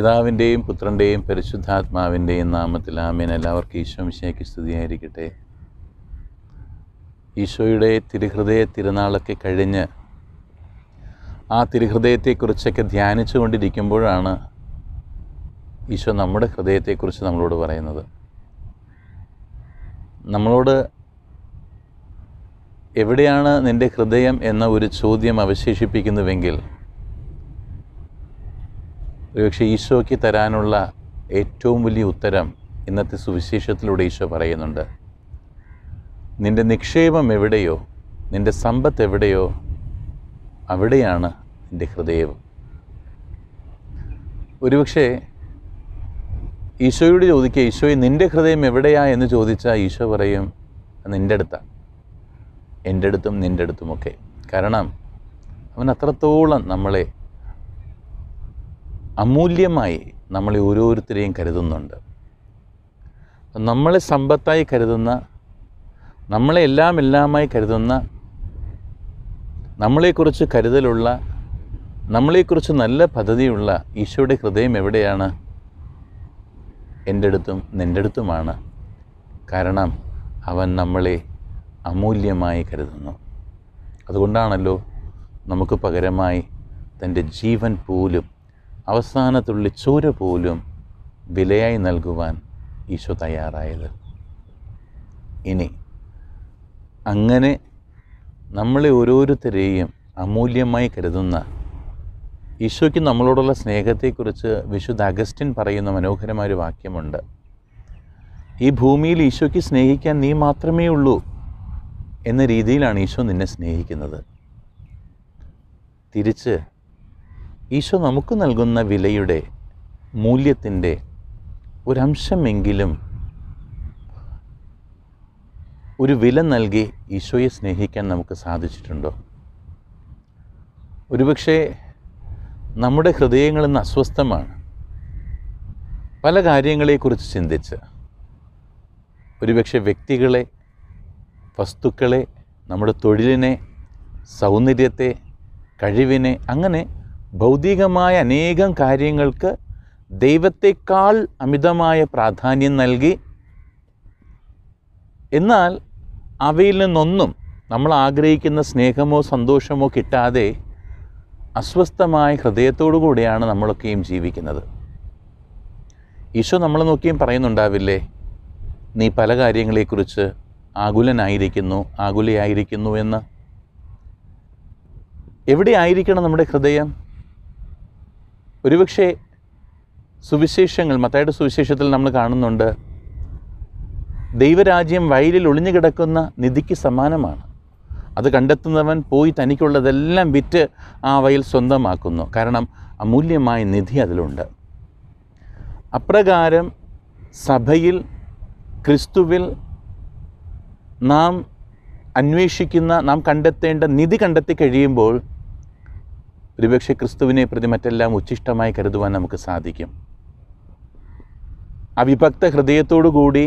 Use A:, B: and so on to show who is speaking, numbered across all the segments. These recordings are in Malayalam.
A: പിതാവിൻ്റെയും പുത്രൻ്റെയും പരിശുദ്ധാത്മാവിൻ്റെയും നാമത്തിൽ ആമേൻ എല്ലാവർക്കും ഈശോ മിശയ്ക്ക് സ്തുതിയായിരിക്കട്ടെ ഈശോയുടെ തിരുഹൃദയ തിരുനാളൊക്കെ കഴിഞ്ഞ് ആ തിരുഹൃദയത്തെക്കുറിച്ചൊക്കെ ധ്യാനിച്ചു കൊണ്ടിരിക്കുമ്പോഴാണ് ഈശോ നമ്മുടെ ഹൃദയത്തെക്കുറിച്ച് നമ്മളോട് പറയുന്നത് നമ്മളോട് എവിടെയാണ് നിൻ്റെ ഹൃദയം എന്ന ഒരു ചോദ്യം അവശേഷിപ്പിക്കുന്നുവെങ്കിൽ ഒരുപക്ഷെ ഈശോയ്ക്ക് തരാനുള്ള ഏറ്റവും വലിയ ഉത്തരം ഇന്നത്തെ സുവിശേഷത്തിലൂടെ ഈശോ പറയുന്നുണ്ട് നിൻ്റെ നിക്ഷേപം എവിടെയോ നിൻ്റെ സമ്പത്ത് എവിടെയോ അവിടെയാണ് എൻ്റെ ഹൃദയം ഒരുപക്ഷെ ഈശോയോട് ചോദിക്കുക ഈശോയെ നിൻ്റെ ഹൃദയം എവിടെയാ എന്ന് ചോദിച്ചാൽ ഈശോ പറയും നിൻ്റെ അടുത്താണ് എൻ്റെ അടുത്തും നിൻ്റെ അടുത്തുമൊക്കെ കാരണം അവൻ അത്രത്തോളം നമ്മളെ അമൂല്യമായി നമ്മളെ ഓരോരുത്തരെയും കരുതുന്നുണ്ട് നമ്മളെ സമ്പത്തായി കരുതുന്ന നമ്മളെ എല്ലാം എല്ലാമായി കരുതുന്ന നമ്മളെക്കുറിച്ച് കരുതലുള്ള നമ്മളെക്കുറിച്ച് നല്ല പദ്ധതിയുള്ള ഈശോയുടെ ഹൃദയം എവിടെയാണ് എൻ്റെ അടുത്തും നിൻ്റെ അടുത്തുമാണ് കാരണം അവൻ നമ്മളെ അമൂല്യമായി കരുതുന്നു അതുകൊണ്ടാണല്ലോ നമുക്ക് പകരമായി തൻ്റെ ജീവൻ പോലും അവസാനത്തുള്ളി ചോര പോലും വിലയായി നൽകുവാൻ ഈശോ തയ്യാറായത് ഇനി അങ്ങനെ നമ്മളെ ഓരോരുത്തരെയും അമൂല്യമായി കരുതുന്ന ഈശോയ്ക്ക് നമ്മളോടുള്ള സ്നേഹത്തെക്കുറിച്ച് വിശുദ്ധ അഗസ്റ്റിൻ പറയുന്ന മനോഹരമായൊരു വാക്യമുണ്ട് ഈ ഭൂമിയിൽ ഈശോയ്ക്ക് സ്നേഹിക്കാൻ നീ മാത്രമേ ഉള്ളൂ എന്ന രീതിയിലാണ് ഈശോ നിന്നെ സ്നേഹിക്കുന്നത് തിരിച്ച് ഈശോ നമുക്ക് നൽകുന്ന വിലയുടെ മൂല്യത്തിൻ്റെ ഒരംശമെങ്കിലും ഒരു വില നൽകി ഈശോയെ സ്നേഹിക്കാൻ നമുക്ക് സാധിച്ചിട്ടുണ്ടോ ഒരുപക്ഷെ നമ്മുടെ ഹൃദയങ്ങളിൽ നിന്ന് അസ്വസ്ഥമാണ് പല കാര്യങ്ങളെക്കുറിച്ച് ചിന്തിച്ച് ഒരുപക്ഷെ വ്യക്തികളെ വസ്തുക്കളെ നമ്മുടെ തൊഴിലിനെ സൗന്ദര്യത്തെ കഴിവിനെ അങ്ങനെ ഭൗതികമായ അനേകം കാര്യങ്ങൾക്ക് ദൈവത്തെക്കാൾ അമിതമായ പ്രാധാന്യം നൽകി എന്നാൽ അവയിൽ നിന്നൊന്നും നമ്മൾ ആഗ്രഹിക്കുന്ന സ്നേഹമോ സന്തോഷമോ കിട്ടാതെ അസ്വസ്ഥമായ ഹൃദയത്തോടു കൂടിയാണ് നമ്മളൊക്കെയും ജീവിക്കുന്നത് ഈശോ നമ്മൾ നോക്കിയും പറയുന്നുണ്ടാവില്ലേ നീ പല കാര്യങ്ങളെക്കുറിച്ച് ആകുലനായിരിക്കുന്നു ആകുലയായിരിക്കുന്നു എന്ന് എവിടെ നമ്മുടെ ഹൃദയം ഒരുപക്ഷെ സുവിശേഷങ്ങൾ മത്തയുടെ സുവിശേഷത്തിൽ നമ്മൾ കാണുന്നുണ്ട് ദൈവരാജ്യം വയലിൽ ഒളിഞ്ഞു കിടക്കുന്ന നിധിക്ക് സമാനമാണ് അത് കണ്ടെത്തുന്നവൻ പോയി തനിക്കുള്ളതെല്ലാം വിറ്റ് ആ വയൽ സ്വന്തമാക്കുന്നു കാരണം അമൂല്യമായ നിധി അതിലുണ്ട് അപ്രകാരം സഭയിൽ ക്രിസ്തുവിൽ നാം അന്വേഷിക്കുന്ന നാം കണ്ടെത്തേണ്ട നിധി കണ്ടെത്തി കഴിയുമ്പോൾ ഒരുപക്ഷെ ക്രിസ്തുവിനെ പ്രതി മറ്റെല്ലാം ഉച്ഛിഷ്ടമായി കരുതുവാൻ നമുക്ക് സാധിക്കും അവിഭക്ത ഹൃദയത്തോടുകൂടി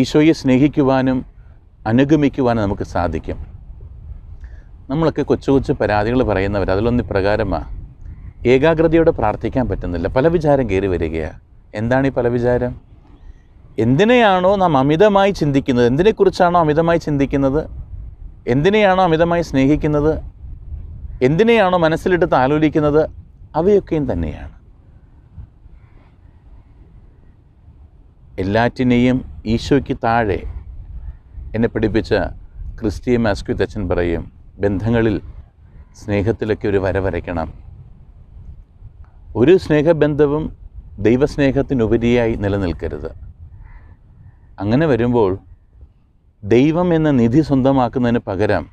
A: ഈശോയെ സ്നേഹിക്കുവാനും അനുഗമിക്കുവാനും നമുക്ക് സാധിക്കും നമ്മളൊക്കെ കൊച്ചു കൊച്ചു പരാതികൾ പറയുന്നവർ അതിലൊന്ന് പ്രകാരമാണ് ഏകാഗ്രതയോടെ പ്രാർത്ഥിക്കാൻ പറ്റുന്നില്ല പല വിചാരം കയറി വരികയാണ് എന്താണ് ഈ പല വിചാരം എന്തിനെയാണോ നാം അമിതമായി ചിന്തിക്കുന്നത് എന്തിനെക്കുറിച്ചാണോ അമിതമായി ചിന്തിക്കുന്നത് എന്തിനെയാണോ അമിതമായി സ്നേഹിക്കുന്നത് എന്തിനെയാണോ മനസ്സിലെടുത്ത് ആലോചിക്കുന്നത് അവയൊക്കെയും തന്നെയാണ് എല്ലാറ്റിനെയും ഈശോയ്ക്ക് താഴെ എന്നെ പഠിപ്പിച്ച ക്രിസ്ത്യൻ മാസ്ക്യു തച്ചൻ പറയും ബന്ധങ്ങളിൽ സ്നേഹത്തിലൊക്കെ ഒരു വര വരയ്ക്കണം ഒരു സ്നേഹബന്ധവും ദൈവസ്നേഹത്തിനുപരിയായി നിലനിൽക്കരുത് അങ്ങനെ വരുമ്പോൾ ദൈവം എന്ന നിധി സ്വന്തമാക്കുന്നതിന് പകരം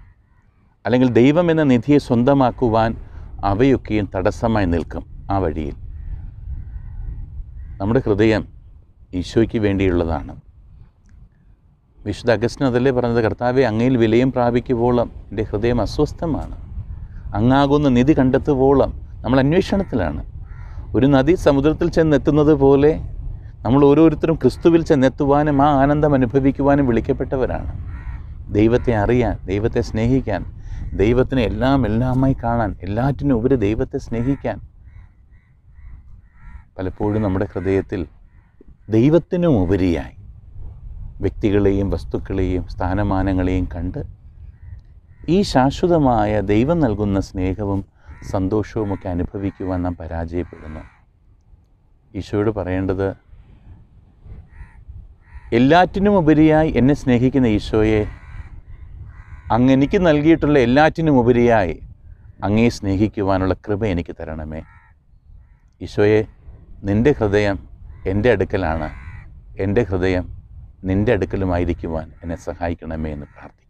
A: അല്ലെങ്കിൽ ദൈവം എന്ന നിധിയെ സ്വന്തമാക്കുവാൻ അവയൊക്കെയും തടസ്സമായി നിൽക്കും ആ വഴിയിൽ നമ്മുടെ ഹൃദയം ഈശോയ്ക്ക് വേണ്ടിയുള്ളതാണ് വിശുദ്ധ അഗസ്റ്റിന് അതല്ലേ പറഞ്ഞത് കർത്താവെ അങ്ങയിൽ വിലയും പ്രാപിക്കുവോളം എൻ്റെ ഹൃദയം അസ്വസ്ഥമാണ് അങ്ങാകുന്ന നിധി കണ്ടെത്തുവോളം നമ്മൾ അന്വേഷണത്തിലാണ് ഒരു നദി സമുദ്രത്തിൽ ചെന്നെത്തുന്നത് പോലെ നമ്മൾ ഓരോരുത്തരും ക്രിസ്തുവിൽ ചെന്നെത്തുവാനും ആ ആനന്ദം അനുഭവിക്കുവാനും വിളിക്കപ്പെട്ടവരാണ് ദൈവത്തെ അറിയാൻ ദൈവത്തെ സ്നേഹിക്കാൻ ദൈവത്തിനെ എല്ലാം എല്ലാമായി കാണാൻ എല്ലാറ്റിനും ഉപരി ദൈവത്തെ സ്നേഹിക്കാൻ പലപ്പോഴും നമ്മുടെ ഹൃദയത്തിൽ ദൈവത്തിനും ഉപരിയായി വ്യക്തികളെയും വസ്തുക്കളെയും സ്ഥാനമാനങ്ങളെയും കണ്ട് ഈ ശാശ്വതമായ ദൈവം നൽകുന്ന സ്നേഹവും സന്തോഷവുമൊക്കെ അനുഭവിക്കുവാൻ നാം പരാജയപ്പെടുന്നു ഈശോയോട് പറയേണ്ടത് എല്ലാറ്റിനും ഉപരിയായി എന്നെ സ്നേഹിക്കുന്ന ഈശോയെ അങ്ങ് എനിക്ക് നൽകിയിട്ടുള്ള എല്ലാറ്റിനും ഉപരിയായി അങ്ങേ സ്നേഹിക്കുവാനുള്ള കൃപ എനിക്ക് തരണമേ ഈശോയെ നിൻ്റെ ഹൃദയം എൻ്റെ അടുക്കലാണ് എൻ്റെ ഹൃദയം നിൻ്റെ അടുക്കലുമായിരിക്കുവാൻ എന്നെ സഹായിക്കണമേ എന്ന് പ്രാർത്ഥിക്കുന്നു